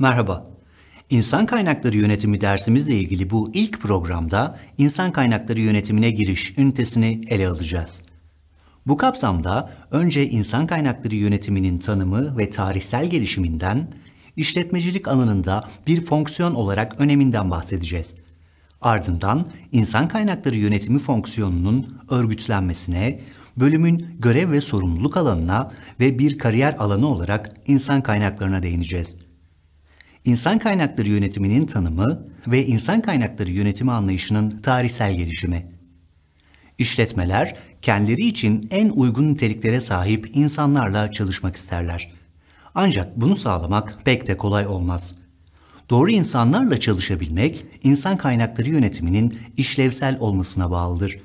Merhaba. İnsan Kaynakları Yönetimi dersimizle ilgili bu ilk programda İnsan Kaynakları Yönetimine giriş ünitesini ele alacağız. Bu kapsamda önce insan kaynakları yönetiminin tanımı ve tarihsel gelişiminden, işletmecilik alanında bir fonksiyon olarak öneminden bahsedeceğiz. Ardından insan kaynakları yönetimi fonksiyonunun örgütlenmesine, bölümün görev ve sorumluluk alanına ve bir kariyer alanı olarak insan kaynaklarına değineceğiz.'' İnsan kaynakları yönetiminin tanımı ve insan kaynakları yönetimi anlayışının tarihsel gelişimi. İşletmeler kendileri için en uygun niteliklere sahip insanlarla çalışmak isterler. Ancak bunu sağlamak pek de kolay olmaz. Doğru insanlarla çalışabilmek insan kaynakları yönetiminin işlevsel olmasına bağlıdır.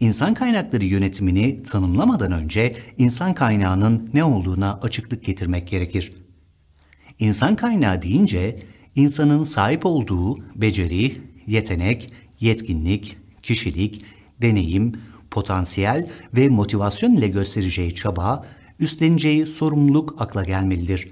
İnsan kaynakları yönetimini tanımlamadan önce insan kaynağının ne olduğuna açıklık getirmek gerekir. İnsan kaynağı deyince insanın sahip olduğu beceri, yetenek, yetkinlik, kişilik, deneyim, potansiyel ve motivasyon ile göstereceği çaba, üstleneceği sorumluluk akla gelmelidir.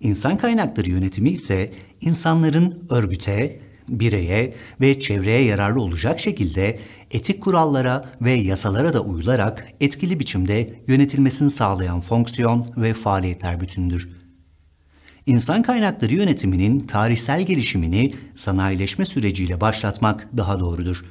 İnsan kaynakları yönetimi ise insanların örgüte, bireye ve çevreye yararlı olacak şekilde etik kurallara ve yasalara da uyularak etkili biçimde yönetilmesini sağlayan fonksiyon ve faaliyetler bütündür insan kaynakları yönetiminin tarihsel gelişimini sanayileşme süreciyle başlatmak daha doğrudur.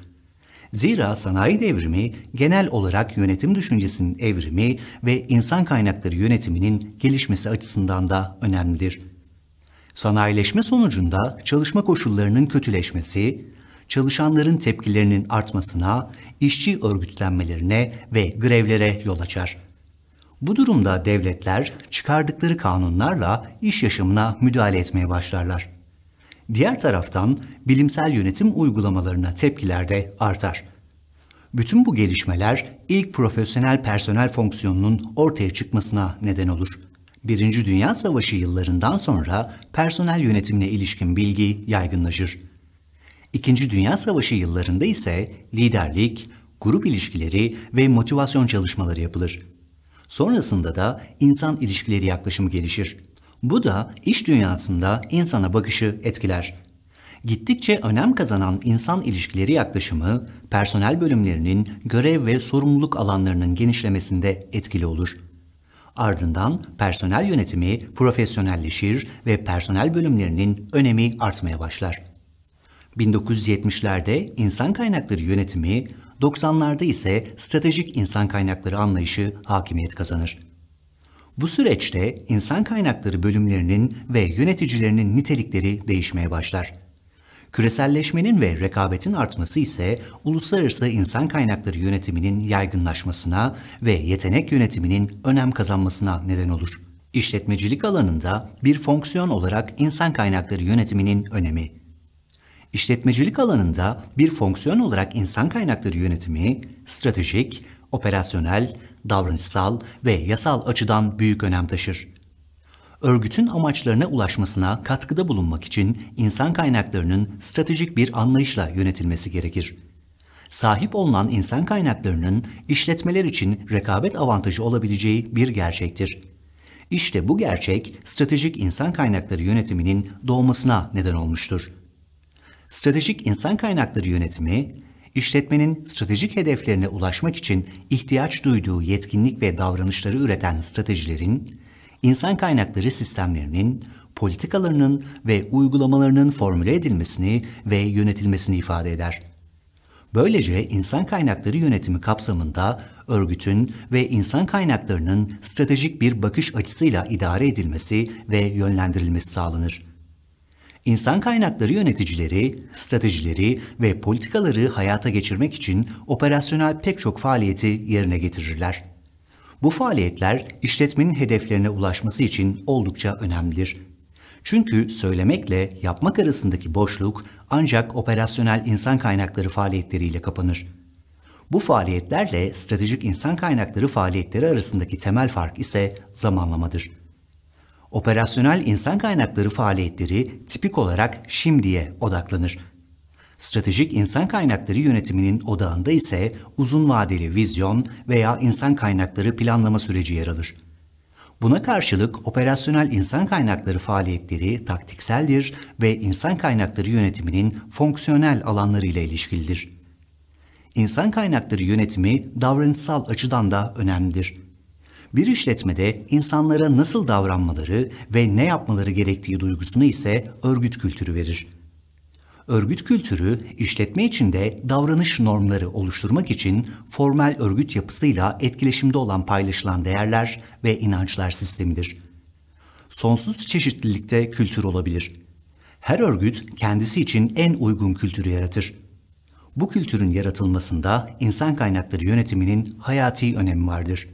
Zira sanayi devrimi genel olarak yönetim düşüncesinin evrimi ve insan kaynakları yönetiminin gelişmesi açısından da önemlidir. Sanayileşme sonucunda çalışma koşullarının kötüleşmesi, çalışanların tepkilerinin artmasına, işçi örgütlenmelerine ve grevlere yol açar. Bu durumda devletler çıkardıkları kanunlarla iş yaşamına müdahale etmeye başlarlar. Diğer taraftan bilimsel yönetim uygulamalarına tepkiler de artar. Bütün bu gelişmeler ilk profesyonel personel fonksiyonunun ortaya çıkmasına neden olur. Birinci Dünya Savaşı yıllarından sonra personel yönetimine ilişkin bilgi yaygınlaşır. İkinci Dünya Savaşı yıllarında ise liderlik, grup ilişkileri ve motivasyon çalışmaları yapılır. Sonrasında da insan ilişkileri yaklaşımı gelişir. Bu da iş dünyasında insana bakışı etkiler. Gittikçe önem kazanan insan ilişkileri yaklaşımı personel bölümlerinin görev ve sorumluluk alanlarının genişlemesinde etkili olur. Ardından personel yönetimi profesyonelleşir ve personel bölümlerinin önemi artmaya başlar. 1970'lerde insan kaynakları yönetimi 90'larda ise stratejik insan kaynakları anlayışı hakimiyet kazanır. Bu süreçte insan kaynakları bölümlerinin ve yöneticilerinin nitelikleri değişmeye başlar. Küreselleşmenin ve rekabetin artması ise uluslararası insan kaynakları yönetiminin yaygınlaşmasına ve yetenek yönetiminin önem kazanmasına neden olur. İşletmecilik alanında bir fonksiyon olarak insan kaynakları yönetiminin önemi İşletmecilik alanında bir fonksiyon olarak insan kaynakları yönetimi, stratejik, operasyonel, davranışsal ve yasal açıdan büyük önem taşır. Örgütün amaçlarına ulaşmasına katkıda bulunmak için insan kaynaklarının stratejik bir anlayışla yönetilmesi gerekir. Sahip olunan insan kaynaklarının işletmeler için rekabet avantajı olabileceği bir gerçektir. İşte bu gerçek stratejik insan kaynakları yönetiminin doğmasına neden olmuştur. Stratejik insan kaynakları yönetimi, işletmenin stratejik hedeflerine ulaşmak için ihtiyaç duyduğu yetkinlik ve davranışları üreten stratejilerin, insan kaynakları sistemlerinin, politikalarının ve uygulamalarının formüle edilmesini ve yönetilmesini ifade eder. Böylece insan kaynakları yönetimi kapsamında örgütün ve insan kaynaklarının stratejik bir bakış açısıyla idare edilmesi ve yönlendirilmesi sağlanır. İnsan kaynakları yöneticileri, stratejileri ve politikaları hayata geçirmek için operasyonel pek çok faaliyeti yerine getirirler. Bu faaliyetler işletmenin hedeflerine ulaşması için oldukça önemlidir. Çünkü söylemekle yapmak arasındaki boşluk ancak operasyonel insan kaynakları faaliyetleriyle kapanır. Bu faaliyetlerle stratejik insan kaynakları faaliyetleri arasındaki temel fark ise zamanlamadır. Operasyonel insan kaynakları faaliyetleri tipik olarak şimdiye odaklanır. Stratejik insan kaynakları yönetiminin odağında ise uzun vadeli vizyon veya insan kaynakları planlama süreci yer alır. Buna karşılık operasyonel insan kaynakları faaliyetleri taktikseldir ve insan kaynakları yönetiminin fonksiyonel alanları ile ilişkilidir. İnsan kaynakları yönetimi davranışsal açıdan da önemlidir. Bir işletmede insanlara nasıl davranmaları ve ne yapmaları gerektiği duygusunu ise örgüt kültürü verir. Örgüt kültürü işletme içinde davranış normları oluşturmak için formal örgüt yapısıyla etkileşimde olan paylaşılan değerler ve inançlar sistemidir. Sonsuz çeşitlilikte kültür olabilir. Her örgüt kendisi için en uygun kültürü yaratır. Bu kültürün yaratılmasında insan kaynakları yönetiminin hayati önemi vardır.''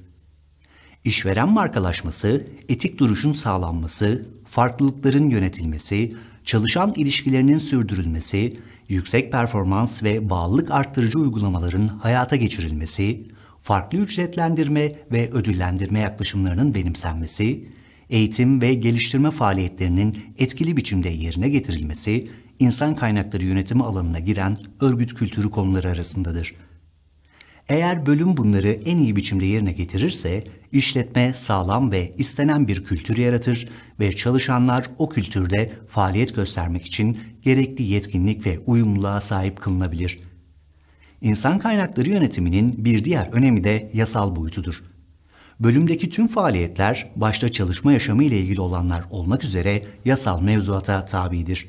İşveren markalaşması, etik duruşun sağlanması, farklılıkların yönetilmesi, çalışan ilişkilerinin sürdürülmesi, yüksek performans ve bağlılık arttırıcı uygulamaların hayata geçirilmesi, farklı ücretlendirme ve ödüllendirme yaklaşımlarının benimsenmesi, eğitim ve geliştirme faaliyetlerinin etkili biçimde yerine getirilmesi, insan kaynakları yönetimi alanına giren örgüt kültürü konuları arasındadır.'' Eğer bölüm bunları en iyi biçimde yerine getirirse, işletme sağlam ve istenen bir kültür yaratır ve çalışanlar o kültürde faaliyet göstermek için gerekli yetkinlik ve uyumluluğa sahip kılınabilir. İnsan kaynakları yönetiminin bir diğer önemi de yasal boyutudur. Bölümdeki tüm faaliyetler, başta çalışma yaşamı ile ilgili olanlar olmak üzere yasal mevzuata tabidir.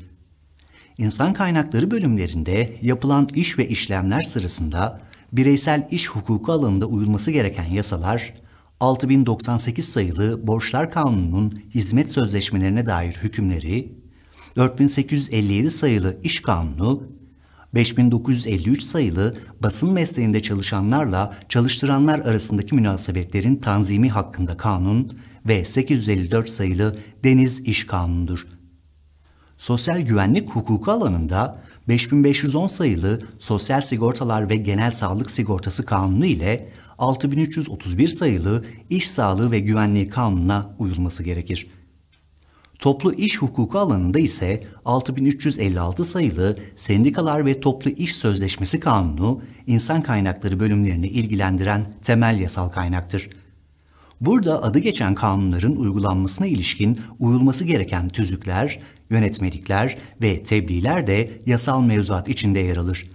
İnsan kaynakları bölümlerinde yapılan iş ve işlemler sırasında bireysel iş hukuku alanında uyulması gereken yasalar, 6098 sayılı Borçlar Kanunu'nun hizmet sözleşmelerine dair hükümleri, 4857 sayılı İş Kanunu, 5953 sayılı basın mesleğinde çalışanlarla çalıştıranlar arasındaki münasebetlerin tanzimi hakkında kanun ve 854 sayılı Deniz İş Kanunu'dur sosyal güvenlik hukuku alanında 5510 sayılı Sosyal Sigortalar ve Genel Sağlık Sigortası Kanunu ile 6331 sayılı İş Sağlığı ve Güvenliği Kanunu'na uyulması gerekir. Toplu iş hukuku alanında ise 6356 sayılı Sendikalar ve Toplu İş Sözleşmesi Kanunu, insan kaynakları bölümlerini ilgilendiren temel yasal kaynaktır. Burada adı geçen kanunların uygulanmasına ilişkin uyulması gereken tüzükler, yönetmelikler ve tebliğler de yasal mevzuat içinde yer alır.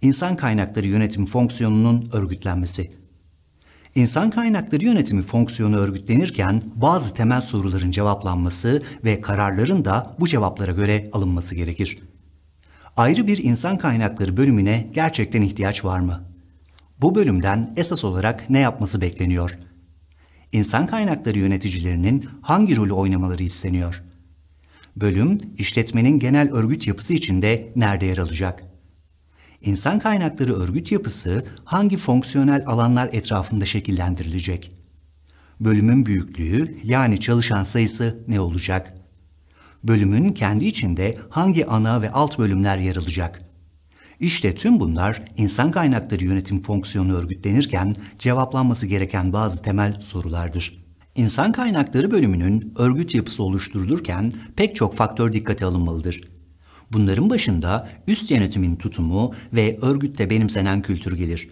İnsan kaynakları yönetim fonksiyonunun örgütlenmesi. İnsan kaynakları yönetimi fonksiyonu örgütlenirken bazı temel soruların cevaplanması ve kararların da bu cevaplara göre alınması gerekir. Ayrı bir insan kaynakları bölümüne gerçekten ihtiyaç var mı? Bu bölümden esas olarak ne yapması bekleniyor?'' insan kaynakları yöneticilerinin hangi rolü oynamaları isteniyor? Bölüm, işletmenin genel örgüt yapısı içinde nerede yer alacak? İnsan kaynakları örgüt yapısı hangi fonksiyonel alanlar etrafında şekillendirilecek? Bölümün büyüklüğü yani çalışan sayısı ne olacak? Bölümün kendi içinde hangi ana ve alt bölümler yer alacak? İşte tüm bunlar insan kaynakları yönetim fonksiyonu örgütlenirken cevaplanması gereken bazı temel sorulardır. İnsan kaynakları bölümünün örgüt yapısı oluşturulurken pek çok faktör dikkate alınmalıdır. Bunların başında üst yönetimin tutumu ve örgütte benimsenen kültür gelir.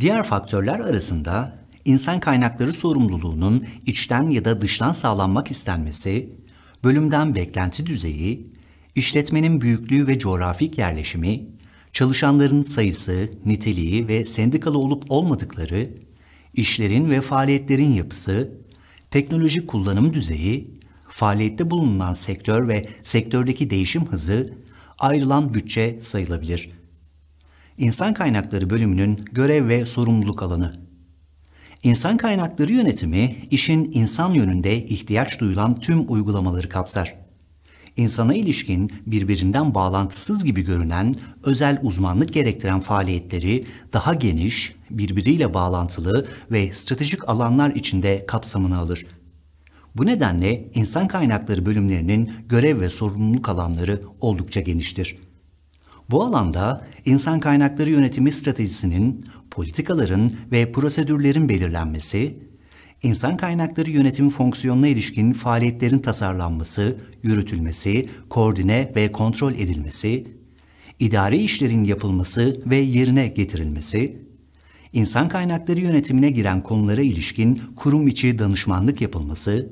Diğer faktörler arasında insan kaynakları sorumluluğunun içten ya da dıştan sağlanmak istenmesi, bölümden beklenti düzeyi, işletmenin büyüklüğü ve coğrafik yerleşimi, çalışanların sayısı, niteliği ve sendikalı olup olmadıkları, işlerin ve faaliyetlerin yapısı, teknoloji kullanım düzeyi, faaliyette bulunan sektör ve sektördeki değişim hızı, ayrılan bütçe sayılabilir. İnsan Kaynakları bölümünün görev ve sorumluluk alanı. İnsan kaynakları yönetimi işin insan yönünde ihtiyaç duyulan tüm uygulamaları kapsar insana ilişkin birbirinden bağlantısız gibi görünen özel uzmanlık gerektiren faaliyetleri daha geniş, birbiriyle bağlantılı ve stratejik alanlar içinde kapsamını alır. Bu nedenle insan kaynakları bölümlerinin görev ve sorumluluk alanları oldukça geniştir. Bu alanda insan kaynakları yönetimi stratejisinin, politikaların ve prosedürlerin belirlenmesi, insan kaynakları yönetimi fonksiyonuna ilişkin faaliyetlerin tasarlanması, yürütülmesi, koordine ve kontrol edilmesi, idari işlerin yapılması ve yerine getirilmesi, insan kaynakları yönetimine giren konulara ilişkin kurum içi danışmanlık yapılması,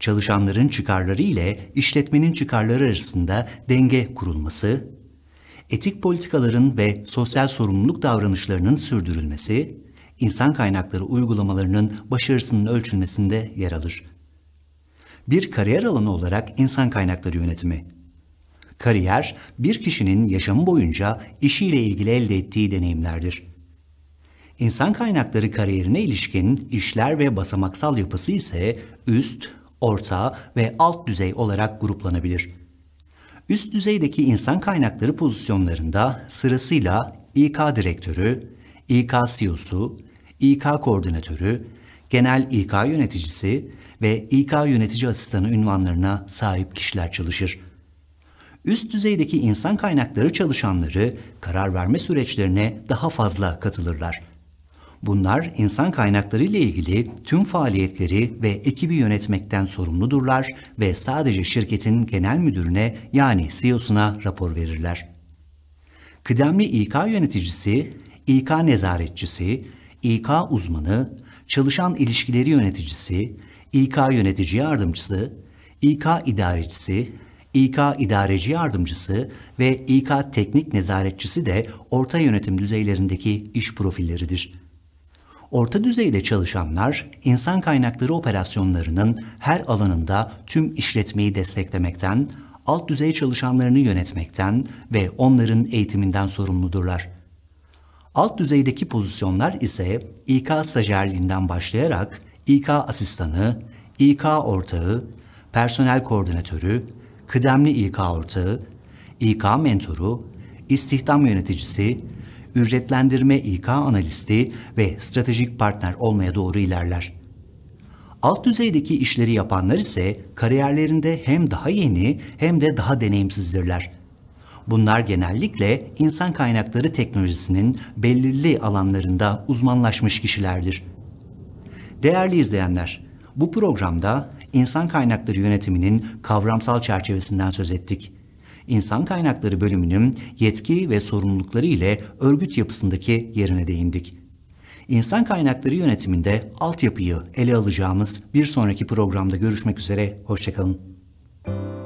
çalışanların çıkarları ile işletmenin çıkarları arasında denge kurulması, etik politikaların ve sosyal sorumluluk davranışlarının sürdürülmesi, insan kaynakları uygulamalarının başarısının ölçülmesinde yer alır. Bir kariyer alanı olarak insan kaynakları yönetimi. Kariyer, bir kişinin yaşamı boyunca işiyle ilgili elde ettiği deneyimlerdir. İnsan kaynakları kariyerine ilişkin işler ve basamaksal yapısı ise üst, orta ve alt düzey olarak gruplanabilir. Üst düzeydeki insan kaynakları pozisyonlarında sırasıyla İK direktörü, İK CEO'su, İK koordinatörü, genel İK yöneticisi ve İK yönetici asistanı ünvanlarına sahip kişiler çalışır. Üst düzeydeki insan kaynakları çalışanları karar verme süreçlerine daha fazla katılırlar. Bunlar insan kaynakları ile ilgili tüm faaliyetleri ve ekibi yönetmekten sorumludurlar ve sadece şirketin genel müdürüne yani CEO'suna rapor verirler. Kıdemli İK yöneticisi, İK nezaretçisi, İK uzmanı, çalışan ilişkileri yöneticisi, İK yönetici yardımcısı, İK idarecisi, İK idareci yardımcısı ve İK teknik nezaretçisi de orta yönetim düzeylerindeki iş profilleridir. Orta düzeyde çalışanlar insan kaynakları operasyonlarının her alanında tüm işletmeyi desteklemekten, alt düzey çalışanlarını yönetmekten ve onların eğitiminden sorumludurlar. Alt düzeydeki pozisyonlar ise İK stajyerliğinden başlayarak İK asistanı, İK ortağı, personel koordinatörü, kıdemli İK ortağı, İK mentoru, istihdam yöneticisi, ücretlendirme İK analisti ve stratejik partner olmaya doğru ilerler. Alt düzeydeki işleri yapanlar ise kariyerlerinde hem daha yeni hem de daha deneyimsizdirler bunlar genellikle insan kaynakları teknolojisinin belirli alanlarında uzmanlaşmış kişilerdir. Değerli izleyenler, bu programda insan kaynakları yönetiminin kavramsal çerçevesinden söz ettik. İnsan kaynakları bölümünün yetki ve sorumlulukları ile örgüt yapısındaki yerine değindik. İnsan kaynakları yönetiminde altyapıyı ele alacağımız bir sonraki programda görüşmek üzere, hoşçakalın.